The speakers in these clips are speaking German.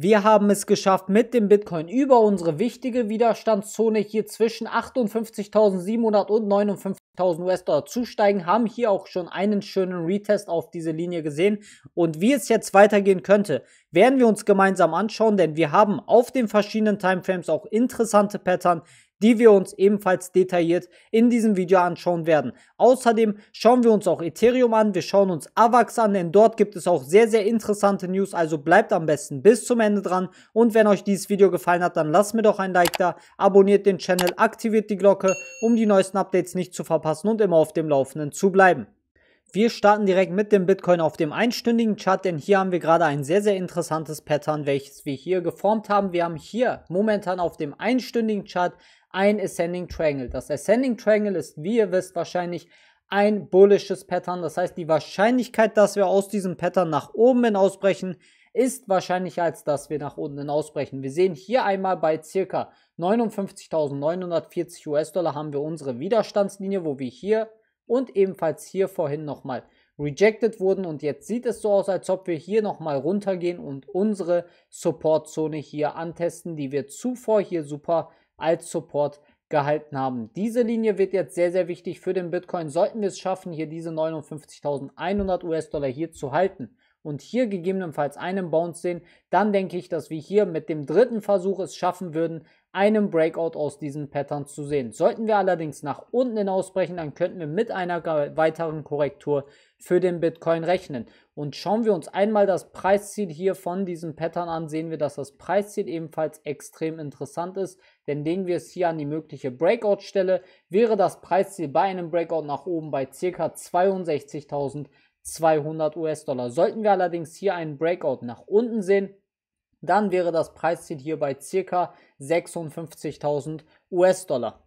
Wir haben es geschafft, mit dem Bitcoin über unsere wichtige Widerstandszone hier zwischen 58.700 und 59.000 US-Dollar zu steigen, haben hier auch schon einen schönen Retest auf diese Linie gesehen. Und wie es jetzt weitergehen könnte, werden wir uns gemeinsam anschauen, denn wir haben auf den verschiedenen Timeframes auch interessante Pattern, die wir uns ebenfalls detailliert in diesem Video anschauen werden. Außerdem schauen wir uns auch Ethereum an, wir schauen uns AVAX an, denn dort gibt es auch sehr, sehr interessante News, also bleibt am besten bis zum Ende dran. Und wenn euch dieses Video gefallen hat, dann lasst mir doch ein Like da, abonniert den Channel, aktiviert die Glocke, um die neuesten Updates nicht zu verpassen und immer auf dem Laufenden zu bleiben. Wir starten direkt mit dem Bitcoin auf dem einstündigen Chart, denn hier haben wir gerade ein sehr, sehr interessantes Pattern, welches wir hier geformt haben. Wir haben hier momentan auf dem einstündigen Chart ein Ascending Triangle. Das Ascending Triangle ist, wie ihr wisst, wahrscheinlich ein bullisches Pattern. Das heißt, die Wahrscheinlichkeit, dass wir aus diesem Pattern nach oben hin ausbrechen, ist wahrscheinlicher, als dass wir nach unten hin ausbrechen. Wir sehen hier einmal bei circa 59.940 US-Dollar haben wir unsere Widerstandslinie, wo wir hier und ebenfalls hier vorhin nochmal rejected wurden und jetzt sieht es so aus, als ob wir hier nochmal runtergehen und unsere Supportzone hier antesten, die wir zuvor hier super als Support gehalten haben. Diese Linie wird jetzt sehr, sehr wichtig für den Bitcoin. Sollten wir es schaffen, hier diese 59.100 US-Dollar hier zu halten, und hier gegebenenfalls einen Bounce sehen, dann denke ich, dass wir hier mit dem dritten Versuch es schaffen würden, einen Breakout aus diesem Pattern zu sehen. Sollten wir allerdings nach unten hinausbrechen, dann könnten wir mit einer weiteren Korrektur für den Bitcoin rechnen. Und schauen wir uns einmal das Preisziel hier von diesem Pattern an, sehen wir, dass das Preisziel ebenfalls extrem interessant ist, denn legen wir es hier an die mögliche Breakout-Stelle, wäre das Preisziel bei einem Breakout nach oben bei ca. 62.000 200 US-Dollar. Sollten wir allerdings hier einen Breakout nach unten sehen, dann wäre das Preisziel hier bei circa 56.000 US-Dollar.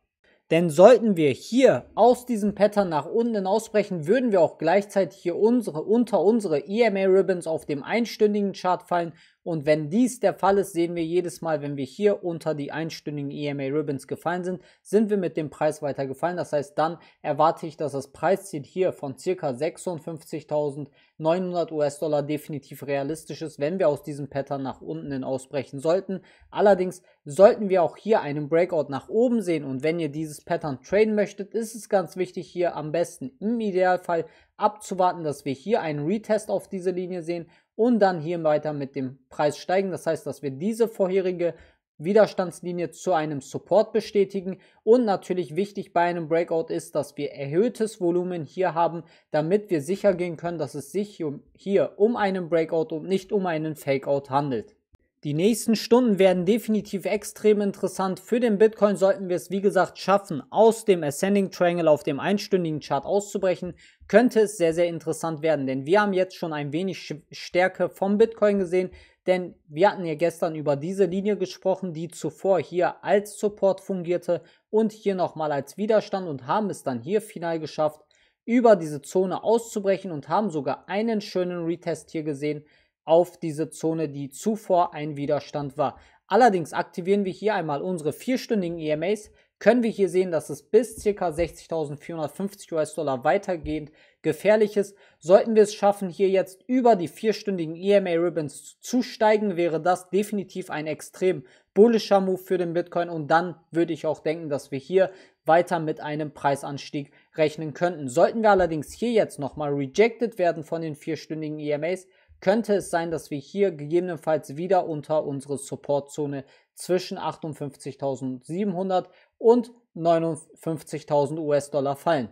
Denn sollten wir hier aus diesem Pattern nach unten ausbrechen, würden wir auch gleichzeitig hier unsere, unter unsere EMA Ribbons auf dem einstündigen Chart fallen und wenn dies der Fall ist, sehen wir jedes Mal, wenn wir hier unter die einstündigen EMA Ribbons gefallen sind, sind wir mit dem Preis weiter gefallen. Das heißt, dann erwarte ich, dass das Preisziel hier von circa 56.900 US-Dollar definitiv realistisch ist, wenn wir aus diesem Pattern nach unten hin ausbrechen sollten. Allerdings sollten wir auch hier einen Breakout nach oben sehen und wenn ihr dieses Pattern traden möchtet, ist es ganz wichtig hier am besten im Idealfall abzuwarten, dass wir hier einen Retest auf diese Linie sehen und dann hier weiter mit dem Preis steigen. Das heißt, dass wir diese vorherige Widerstandslinie zu einem Support bestätigen und natürlich wichtig bei einem Breakout ist, dass wir erhöhtes Volumen hier haben, damit wir sicher gehen können, dass es sich hier um einen Breakout und nicht um einen Fakeout handelt. Die nächsten Stunden werden definitiv extrem interessant. Für den Bitcoin sollten wir es wie gesagt schaffen, aus dem Ascending Triangle auf dem einstündigen Chart auszubrechen, könnte es sehr, sehr interessant werden. Denn wir haben jetzt schon ein wenig Stärke vom Bitcoin gesehen, denn wir hatten ja gestern über diese Linie gesprochen, die zuvor hier als Support fungierte und hier nochmal als Widerstand und haben es dann hier final geschafft, über diese Zone auszubrechen und haben sogar einen schönen Retest hier gesehen, auf diese Zone, die zuvor ein Widerstand war. Allerdings aktivieren wir hier einmal unsere vierstündigen EMAs, können wir hier sehen, dass es bis ca. 60.450 US-Dollar weitergehend gefährlich ist. Sollten wir es schaffen, hier jetzt über die vierstündigen EMA-Ribbons zu steigen, wäre das definitiv ein extrem bullischer Move für den Bitcoin und dann würde ich auch denken, dass wir hier weiter mit einem Preisanstieg rechnen könnten. Sollten wir allerdings hier jetzt nochmal rejected werden von den vierstündigen EMAs, könnte es sein, dass wir hier gegebenenfalls wieder unter unsere Supportzone zwischen 58.700 und 59.000 US-Dollar fallen.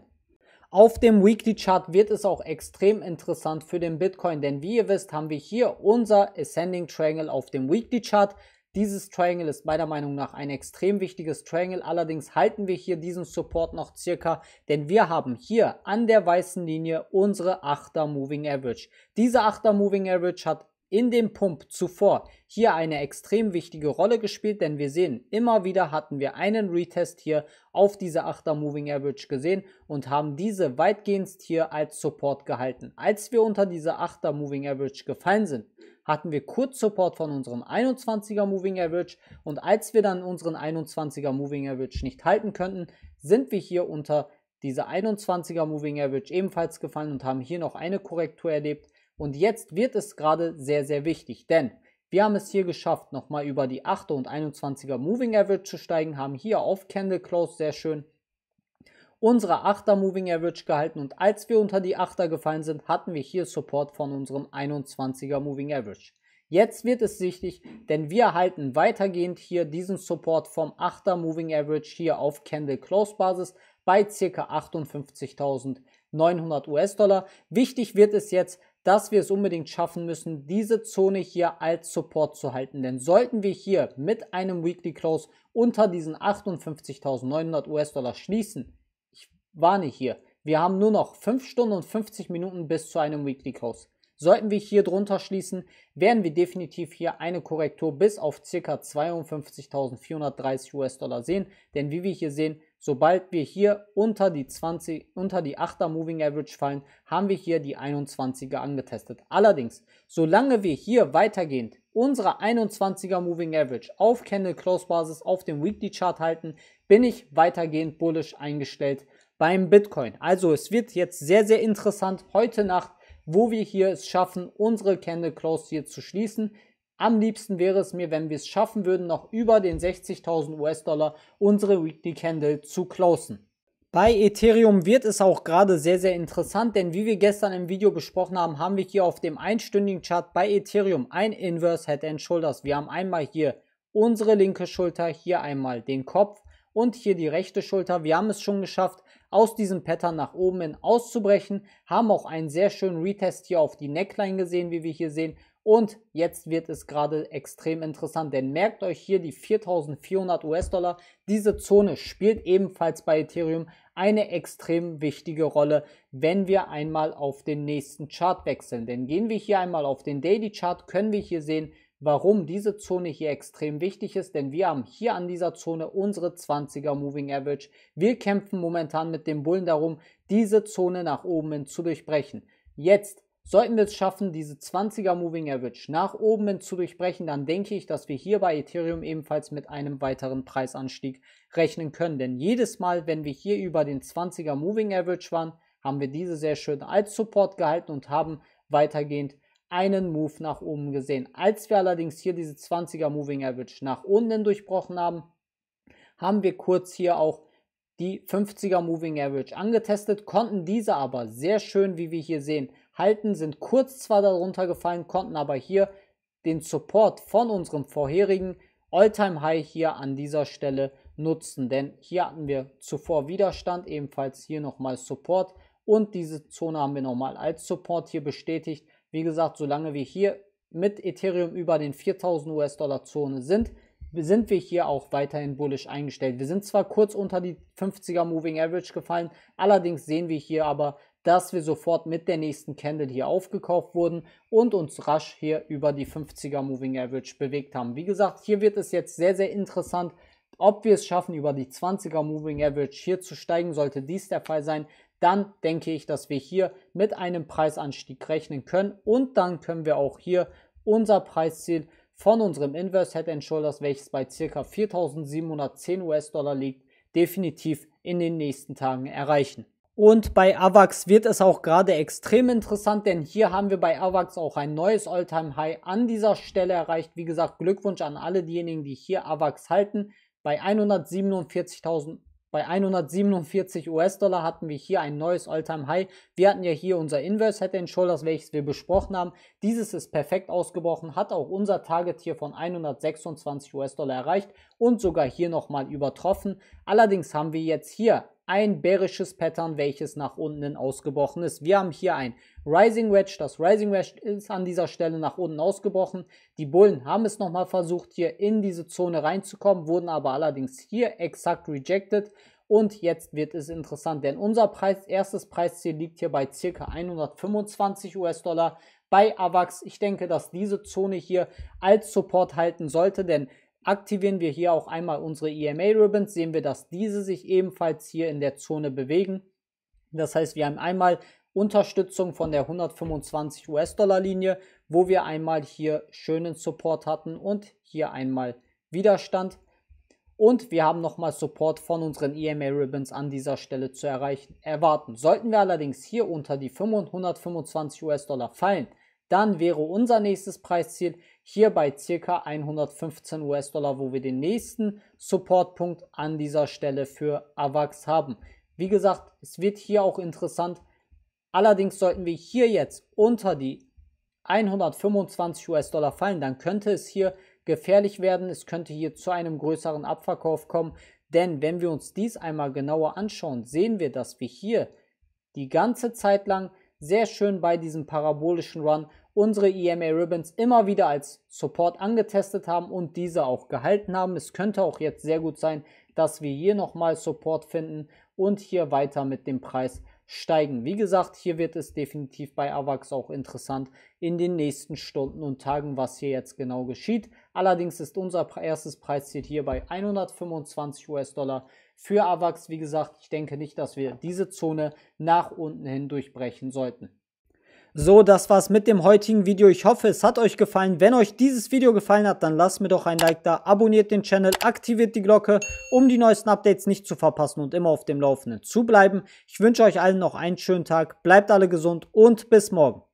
Auf dem Weekly Chart wird es auch extrem interessant für den Bitcoin, denn wie ihr wisst, haben wir hier unser Ascending Triangle auf dem Weekly Chart. Dieses Triangle ist meiner Meinung nach ein extrem wichtiges Triangle. Allerdings halten wir hier diesen Support noch circa, denn wir haben hier an der weißen Linie unsere 8er Moving Average. Diese 8er Moving Average hat in dem Pump zuvor hier eine extrem wichtige Rolle gespielt, denn wir sehen, immer wieder hatten wir einen Retest hier auf diese 8er Moving Average gesehen und haben diese weitgehend hier als Support gehalten. Als wir unter diese 8er Moving Average gefallen sind, hatten wir kurz Support von unserem 21er Moving Average und als wir dann unseren 21er Moving Average nicht halten könnten, sind wir hier unter diese 21er Moving Average ebenfalls gefallen und haben hier noch eine Korrektur erlebt. Und jetzt wird es gerade sehr, sehr wichtig, denn wir haben es hier geschafft, nochmal über die 8er und 21er Moving Average zu steigen, haben hier auf Candle Close sehr schön unsere 8er Moving Average gehalten und als wir unter die 8er gefallen sind, hatten wir hier Support von unserem 21er Moving Average. Jetzt wird es sichtig, denn wir halten weitergehend hier diesen Support vom 8er Moving Average hier auf Candle Close Basis bei ca. 58.900 US-Dollar. Wichtig wird es jetzt, dass wir es unbedingt schaffen müssen, diese Zone hier als Support zu halten. Denn sollten wir hier mit einem Weekly Close unter diesen 58.900 US-Dollar schließen, warne nicht hier. Wir haben nur noch 5 Stunden und 50 Minuten bis zu einem Weekly Close. Sollten wir hier drunter schließen, werden wir definitiv hier eine Korrektur bis auf ca. 52.430 US-Dollar sehen. Denn wie wir hier sehen, sobald wir hier unter die 20, unter die 8er Moving Average fallen, haben wir hier die 21er angetestet. Allerdings, solange wir hier weitergehend unsere 21er Moving Average auf Candle Close Basis auf dem Weekly Chart halten, bin ich weitergehend bullish eingestellt beim Bitcoin. Also es wird jetzt sehr, sehr interessant heute Nacht, wo wir hier es schaffen, unsere Candle Close hier zu schließen. Am liebsten wäre es mir, wenn wir es schaffen würden, noch über den 60.000 US-Dollar unsere Weekly Candle zu closen. Bei Ethereum wird es auch gerade sehr, sehr interessant, denn wie wir gestern im Video besprochen haben, haben wir hier auf dem einstündigen Chart bei Ethereum ein Inverse Head and Shoulders. Wir haben einmal hier unsere linke Schulter, hier einmal den Kopf und hier die rechte Schulter. Wir haben es schon geschafft, aus diesem Pattern nach oben hin auszubrechen. Haben auch einen sehr schönen Retest hier auf die Neckline gesehen, wie wir hier sehen. Und jetzt wird es gerade extrem interessant, denn merkt euch hier die 4400 US-Dollar. Diese Zone spielt ebenfalls bei Ethereum eine extrem wichtige Rolle, wenn wir einmal auf den nächsten Chart wechseln. Denn gehen wir hier einmal auf den Daily Chart, können wir hier sehen, warum diese Zone hier extrem wichtig ist, denn wir haben hier an dieser Zone unsere 20er Moving Average. Wir kämpfen momentan mit dem Bullen darum, diese Zone nach oben hin zu durchbrechen. Jetzt Sollten wir es schaffen, diese 20er Moving Average nach oben hin zu durchbrechen, dann denke ich, dass wir hier bei Ethereum ebenfalls mit einem weiteren Preisanstieg rechnen können. Denn jedes Mal, wenn wir hier über den 20er Moving Average waren, haben wir diese sehr schön als Support gehalten und haben weitergehend einen Move nach oben gesehen. Als wir allerdings hier diese 20er Moving Average nach unten durchbrochen haben, haben wir kurz hier auch die 50er Moving Average angetestet, konnten diese aber sehr schön, wie wir hier sehen, halten, sind kurz zwar darunter gefallen, konnten aber hier den Support von unserem vorherigen Alltime High hier an dieser Stelle nutzen, denn hier hatten wir zuvor Widerstand, ebenfalls hier nochmal Support und diese Zone haben wir nochmal als Support hier bestätigt wie gesagt, solange wir hier mit Ethereum über den 4000 US-Dollar Zone sind, sind wir hier auch weiterhin bullish eingestellt. Wir sind zwar kurz unter die 50er Moving Average gefallen, allerdings sehen wir hier aber, dass wir sofort mit der nächsten Candle hier aufgekauft wurden und uns rasch hier über die 50er Moving Average bewegt haben. Wie gesagt, hier wird es jetzt sehr, sehr interessant, ob wir es schaffen, über die 20er Moving Average hier zu steigen. Sollte dies der Fall sein, dann denke ich, dass wir hier mit einem Preisanstieg rechnen können und dann können wir auch hier unser Preisziel von unserem Inverse Head Shoulders, welches bei ca. 4.710 US-Dollar liegt, definitiv in den nächsten Tagen erreichen. Und bei AVAX wird es auch gerade extrem interessant, denn hier haben wir bei AVAX auch ein neues Alltime high an dieser Stelle erreicht. Wie gesagt, Glückwunsch an alle diejenigen, die hier AVAX halten. Bei 147.000 bei 147 US-Dollar hatten wir hier ein neues All-Time-High. Wir hatten ja hier unser Inverse Head and Shoulders, welches wir besprochen haben. Dieses ist perfekt ausgebrochen, hat auch unser Target hier von 126 US-Dollar erreicht und sogar hier nochmal übertroffen. Allerdings haben wir jetzt hier ein bärisches Pattern, welches nach unten ausgebrochen ist. Wir haben hier ein Rising Wedge. Das Rising Wedge ist an dieser Stelle nach unten ausgebrochen. Die Bullen haben es nochmal versucht, hier in diese Zone reinzukommen, wurden aber allerdings hier exakt rejected. Und jetzt wird es interessant, denn unser Preis, erstes Preisziel liegt hier bei ca. 125 US-Dollar bei AVAX. Ich denke, dass diese Zone hier als Support halten sollte, denn Aktivieren wir hier auch einmal unsere EMA Ribbons, sehen wir, dass diese sich ebenfalls hier in der Zone bewegen. Das heißt, wir haben einmal Unterstützung von der 125 US-Dollar Linie, wo wir einmal hier schönen Support hatten und hier einmal Widerstand. Und wir haben nochmal Support von unseren EMA Ribbons an dieser Stelle zu erreichen, erwarten. Sollten wir allerdings hier unter die 125 US-Dollar fallen, dann wäre unser nächstes Preisziel hier bei ca. 115 US-Dollar, wo wir den nächsten Supportpunkt an dieser Stelle für AVAX haben. Wie gesagt, es wird hier auch interessant. Allerdings sollten wir hier jetzt unter die 125 US-Dollar fallen, dann könnte es hier gefährlich werden. Es könnte hier zu einem größeren Abverkauf kommen. Denn wenn wir uns dies einmal genauer anschauen, sehen wir, dass wir hier die ganze Zeit lang sehr schön bei diesem parabolischen Run unsere EMA Ribbons immer wieder als Support angetestet haben und diese auch gehalten haben. Es könnte auch jetzt sehr gut sein, dass wir hier nochmal Support finden und hier weiter mit dem Preis steigen. Wie gesagt, hier wird es definitiv bei AVAX auch interessant in den nächsten Stunden und Tagen, was hier jetzt genau geschieht. Allerdings ist unser erstes Preisziel hier bei 125 US-Dollar für AVAX, wie gesagt, ich denke nicht, dass wir diese Zone nach unten hin durchbrechen sollten. So, das war's mit dem heutigen Video. Ich hoffe, es hat euch gefallen. Wenn euch dieses Video gefallen hat, dann lasst mir doch ein Like da, abonniert den Channel, aktiviert die Glocke, um die neuesten Updates nicht zu verpassen und immer auf dem Laufenden zu bleiben. Ich wünsche euch allen noch einen schönen Tag, bleibt alle gesund und bis morgen.